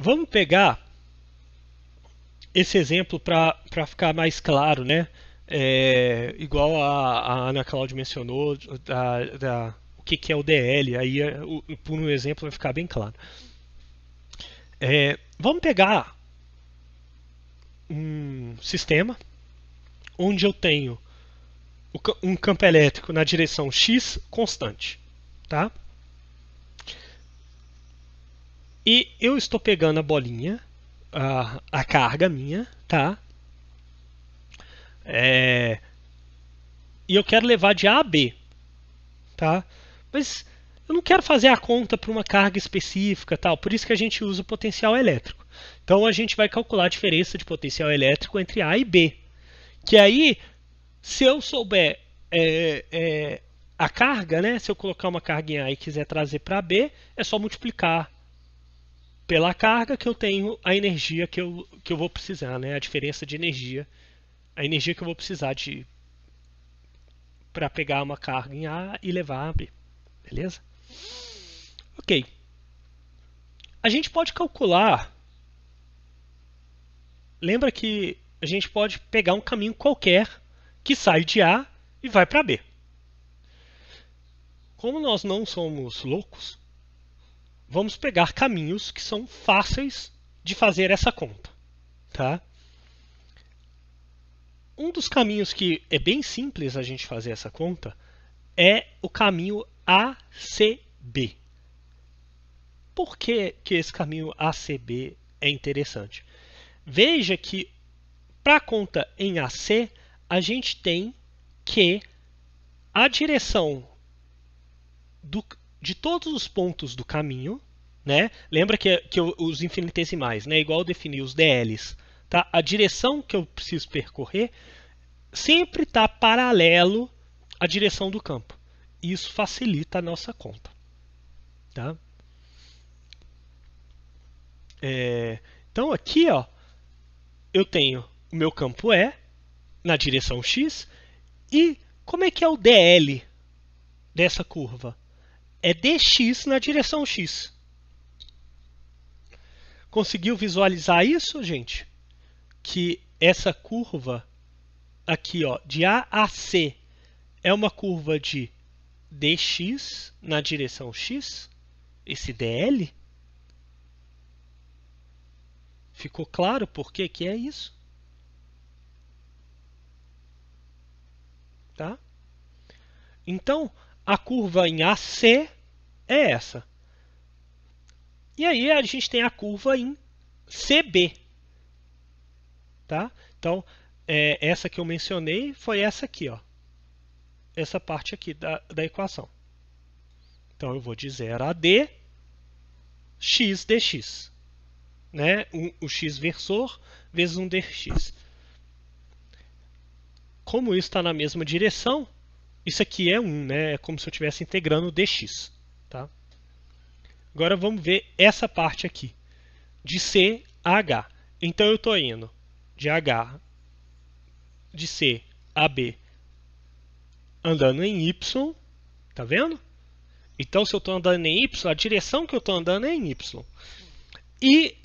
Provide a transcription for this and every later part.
Vamos pegar esse exemplo para ficar mais claro, né? É, igual a, a Ana Cláudia mencionou, da, da, o que, que é o DL, aí é, o, por um exemplo vai ficar bem claro. É, vamos pegar um sistema onde eu tenho um campo elétrico na direção x constante, tá? E eu estou pegando a bolinha, a, a carga minha, tá? É, e eu quero levar de A a B, tá? Mas eu não quero fazer a conta para uma carga específica, tal. Por isso que a gente usa o potencial elétrico. Então a gente vai calcular a diferença de potencial elétrico entre A e B. Que aí, se eu souber é, é, a carga, né? Se eu colocar uma carga em A e quiser trazer para B, é só multiplicar pela carga que eu tenho a energia que eu, que eu vou precisar, né? a diferença de energia, a energia que eu vou precisar de para pegar uma carga em A e levar a B. Beleza? Ok. A gente pode calcular. Lembra que a gente pode pegar um caminho qualquer que sai de A e vai para B. Como nós não somos loucos, vamos pegar caminhos que são fáceis de fazer essa conta. Tá? Um dos caminhos que é bem simples a gente fazer essa conta é o caminho ACB. Por que, que esse caminho ACB é interessante? Veja que para a conta em AC, a gente tem que a direção do, de todos os pontos do caminho, né? Lembra que, que os infinitesimais, né? Igual definir os DLs, tá? A direção que eu preciso percorrer sempre está paralelo à direção do campo. Isso facilita a nossa conta, tá? É, então aqui, ó, eu tenho o meu campo E é na direção x e como é que é o DL dessa curva? é dx na direção x. Conseguiu visualizar isso, gente? Que essa curva aqui, ó, de A a C, é uma curva de dx na direção x? Esse dl? Ficou claro por que, que é isso? Tá? Então, a curva em AC é essa. E aí a gente tem a curva em CB. Tá? Então, é, essa que eu mencionei foi essa aqui, ó. essa parte aqui da, da equação. Então, eu vou de 0 a D, x dx. Né? Um, o x versor vezes um dx. Como isso está na mesma direção, isso aqui é 1, né? é como se eu estivesse integrando dx. Tá? Agora vamos ver essa parte aqui, de C a H. Então eu estou indo de H, de C a B, andando em Y, tá vendo? Então, se eu estou andando em Y, a direção que eu estou andando é em Y. E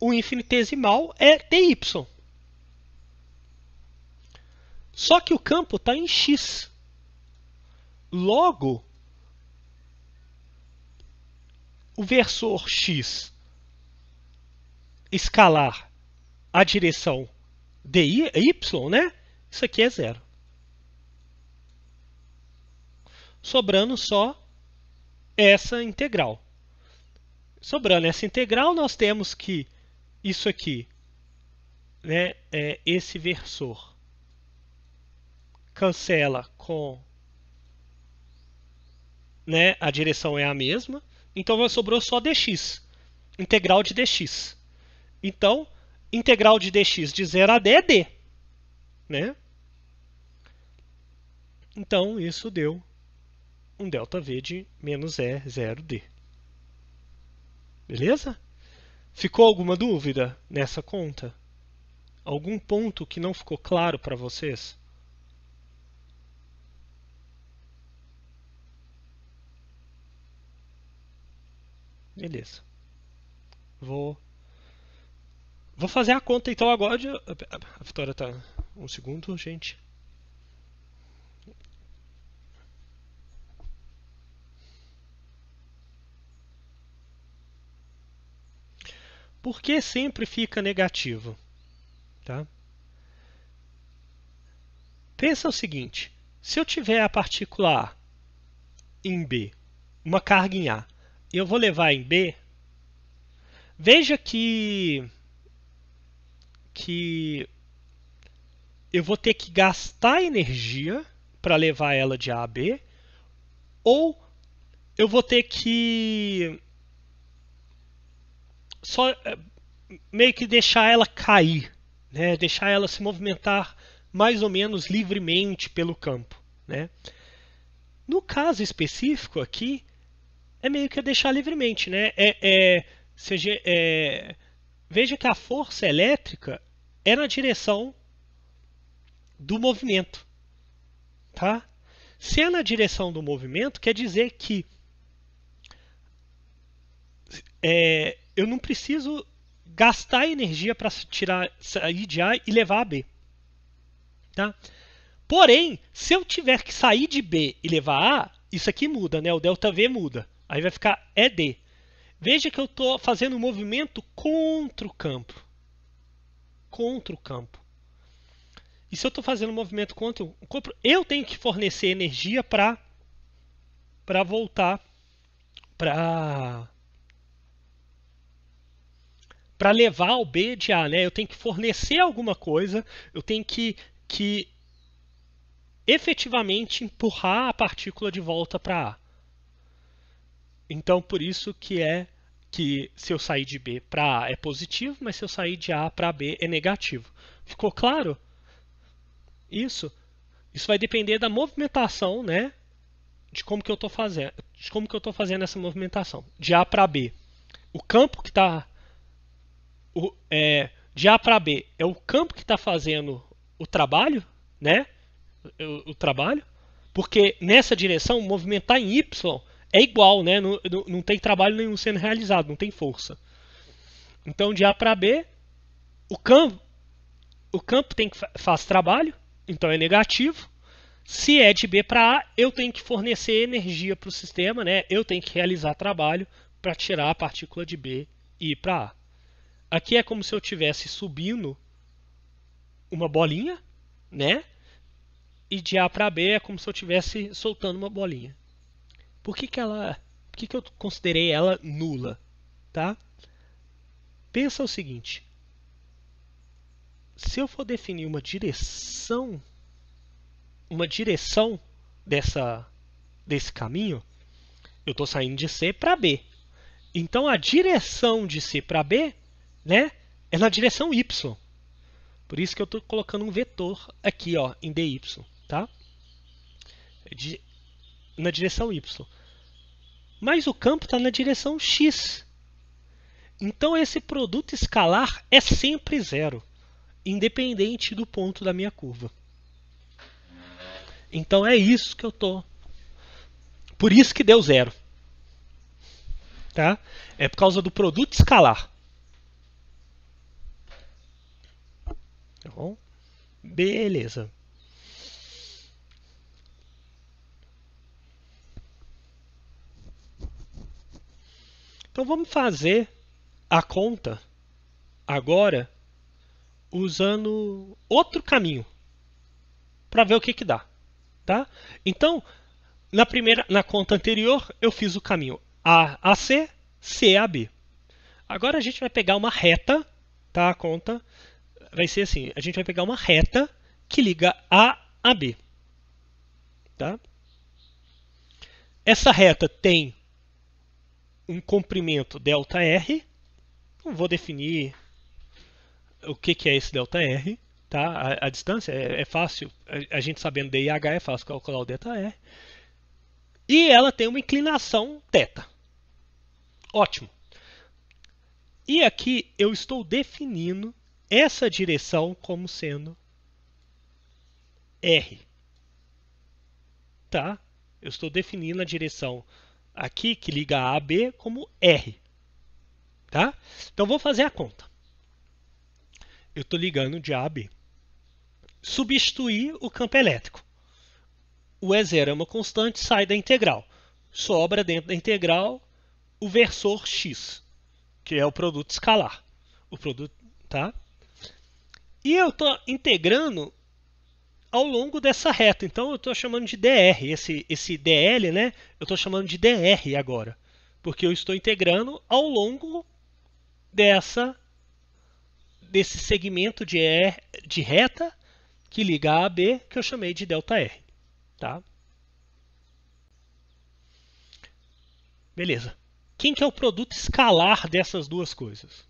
o infinitesimal é dy. Só que o campo está em X. Logo, o versor X escalar a direção DY, é né? Isso aqui é zero. Sobrando só essa integral. Sobrando essa integral, nós temos que isso aqui, né, é esse versor cancela com né, a direção é a mesma, então sobrou só dx, integral de dx. Então, integral de dx de 0 a d é d. Né? Então, isso deu um ΔV de menos E, 0D. Beleza? Ficou alguma dúvida nessa conta? Algum ponto que não ficou claro para vocês? Beleza. Vou. Vou fazer a conta então agora de. A Vitória tá. Um segundo, gente. Por que sempre fica negativo? Tá? Pensa o seguinte: se eu tiver a partícula A em B, uma carga em A, eu vou levar em B. Veja que que eu vou ter que gastar energia para levar ela de A a B, ou eu vou ter que só eh, meio que deixar ela cair, né? deixar ela se movimentar mais ou menos livremente pelo campo. Né? No caso específico aqui, é meio que deixar livremente, né? É, é, seja, é, veja que a força elétrica é na direção do movimento, tá? Se é na direção do movimento, quer dizer que é, eu não preciso gastar energia para tirar sair de A e levar a B, tá? Porém, se eu tiver que sair de B e levar A, isso aqui muda, né? O delta V muda. Aí vai ficar ED. Veja que eu estou fazendo um movimento contra o campo. Contra o campo. E se eu estou fazendo um movimento contra o campo, eu tenho que fornecer energia para para voltar para para levar o B de A, né? Eu tenho que fornecer alguma coisa, eu tenho que que efetivamente empurrar a partícula de volta para A. Então, por isso que é que se eu sair de B para A é positivo, mas se eu sair de A para B é negativo. Ficou claro? Isso. Isso vai depender da movimentação, né? De como que eu estou fazendo, de como que eu estou fazendo essa movimentação de A para B. O campo que está é, de A para B é o campo que está fazendo o trabalho, né? O, o trabalho, porque nessa direção movimentar em Y é igual, né? Não, não, não tem trabalho nenhum sendo realizado, não tem força. Então, de A para B, o campo, o campo tem que faz trabalho, então é negativo. Se é de B para A, eu tenho que fornecer energia para o sistema, né? eu tenho que realizar trabalho para tirar a partícula de B e ir para A. Aqui é como se eu estivesse subindo uma bolinha, né? E de A para B é como se eu estivesse soltando uma bolinha. Por que, que ela. Por que, que eu considerei ela nula? Tá? Pensa o seguinte. Se eu for definir uma direção, uma direção dessa, desse caminho, eu estou saindo de C para B. Então a direção de C para B né, é na direção Y. Por isso que eu estou colocando um vetor aqui ó, em dy. Tá? na direção Y. Mas o campo está na direção X. Então esse produto escalar é sempre zero, independente do ponto da minha curva. Então é isso que eu tô. Por isso que deu zero. Tá? É por causa do produto escalar. Tá bom? Beleza. Então vamos fazer a conta agora usando outro caminho para ver o que, que dá. Tá? Então, na primeira, na conta anterior, eu fiz o caminho A-C-C-A-B. Agora a gente vai pegar uma reta, tá? A conta vai ser assim, a gente vai pegar uma reta que liga A a B. Tá? Essa reta tem um comprimento ΔR. Não vou definir o que, que é esse ΔR. Tá? A, a distância é, é fácil, a, a, gente sabendo DIH é fácil calcular o ΔR. E ela tem uma inclinação θ. Ótimo. E aqui eu estou definindo essa direção como sendo R. Tá? Eu estou definindo a direção aqui que liga A a B como R. Tá? Então vou fazer a conta. Eu estou ligando de A a B. Substituir o campo elétrico. O E0 é uma constante, sai da integral. Sobra dentro da integral o versor x, que é o produto escalar. O produto, tá? E eu estou integrando ao longo dessa reta. Então eu estou chamando de DR, esse, esse DL, né? Eu estou chamando de DR agora, porque eu estou integrando ao longo dessa desse segmento de, r de reta que liga a, a B, que eu chamei de ΔR. Tá? Beleza. Quem que é o produto escalar dessas duas coisas?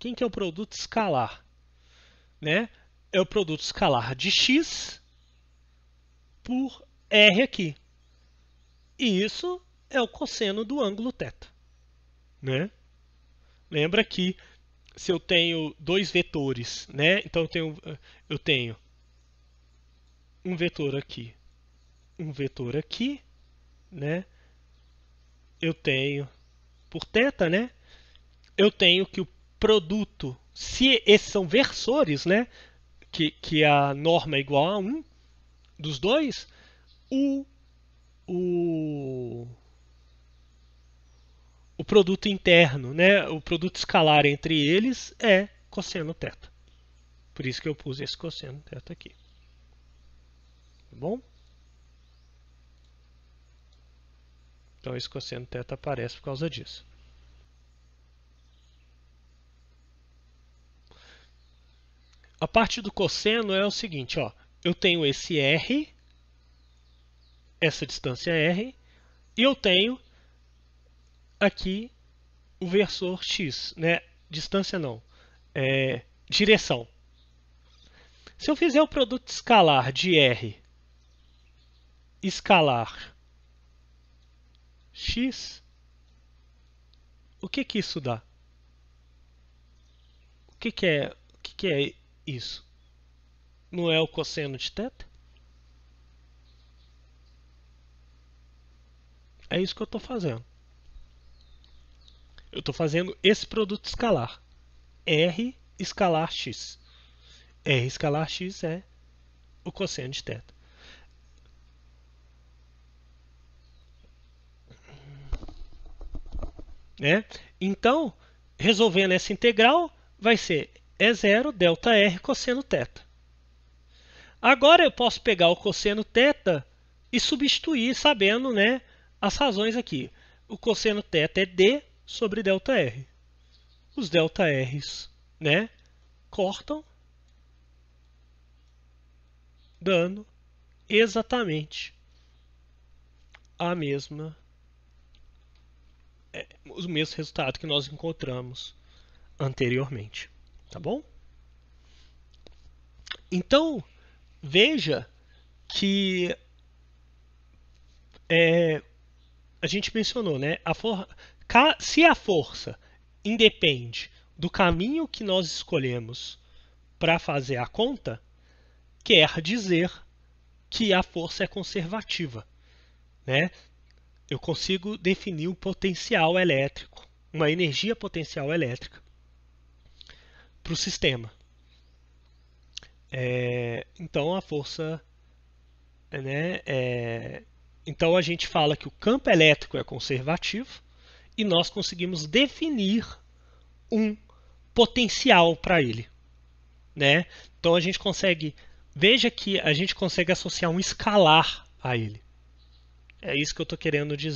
Quem que é o produto escalar? Né? é o produto escalar de x por r aqui. E isso é o cosseno do ângulo θ. Né? Lembra que se eu tenho dois vetores, né? então eu tenho, eu tenho um vetor aqui, um vetor aqui, né? eu tenho por θ, né? eu tenho que o produto, se esses são versores, né? que, que a norma é igual a 1 dos dois, o, o, o produto interno, né, o produto escalar entre eles é cosseno teta Por isso que eu pus esse cosseno teta aqui. Tá bom? Então esse cosseno teta aparece por causa disso. A parte do cosseno é o seguinte, ó, eu tenho esse R, essa distância R, e eu tenho aqui o versor x, né? distância não, é, direção. Se eu fizer o produto escalar de R escalar x, o que que isso dá? O que que é, o que que é isso? Não é o cosseno de θ? É isso que eu estou fazendo. Eu estou fazendo esse produto escalar. R escalar x. R escalar x é o cosseno de θ. Né? Então, resolvendo essa integral, vai ser é zero ΔR cosseno θ. Agora eu posso pegar o cosseno θ e substituir sabendo né, as razões aqui. O cosseno θ é D sobre ΔR. Os ΔRs né, cortam, dando exatamente a mesma é, o mesmo resultado que nós encontramos anteriormente. Tá bom? Então, veja que é, a gente mencionou, né? A for, se a força independe do caminho que nós escolhemos para fazer a conta, quer dizer que a força é conservativa. Né? Eu consigo definir um potencial elétrico, uma energia potencial elétrica, para o sistema. É, então a força, né, é, então a gente fala que o campo elétrico é conservativo e nós conseguimos definir um potencial para ele, né? Então a gente consegue, veja que a gente consegue associar um escalar a ele. É isso que eu estou querendo dizer.